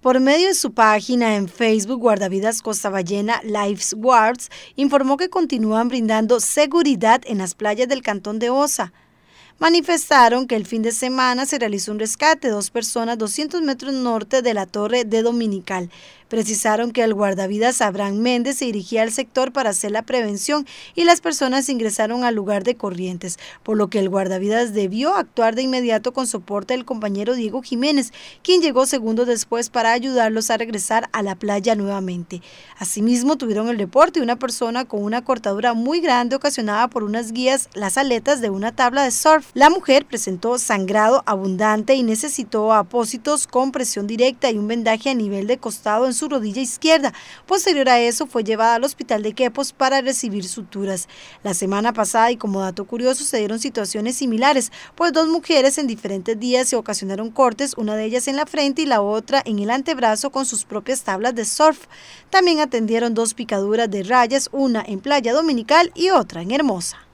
Por medio de su página en Facebook, Guardavidas Costa Ballena Lives Guards informó que continúan brindando seguridad en las playas del Cantón de Osa. Manifestaron que el fin de semana se realizó un rescate de dos personas 200 metros norte de la Torre de Dominical, Precisaron que el guardavidas Abraham Méndez se dirigía al sector para hacer la prevención y las personas ingresaron al lugar de Corrientes, por lo que el guardavidas debió actuar de inmediato con soporte del compañero Diego Jiménez, quien llegó segundos después para ayudarlos a regresar a la playa nuevamente. Asimismo, tuvieron el reporte de una persona con una cortadura muy grande ocasionada por unas guías, las aletas de una tabla de surf. La mujer presentó sangrado abundante y necesitó apósitos con presión directa y un vendaje a nivel de costado en su su rodilla izquierda. Posterior a eso fue llevada al hospital de Quepos para recibir suturas. La semana pasada, y como dato curioso, se dieron situaciones similares, pues dos mujeres en diferentes días se ocasionaron cortes, una de ellas en la frente y la otra en el antebrazo con sus propias tablas de surf. También atendieron dos picaduras de rayas, una en Playa Dominical y otra en Hermosa.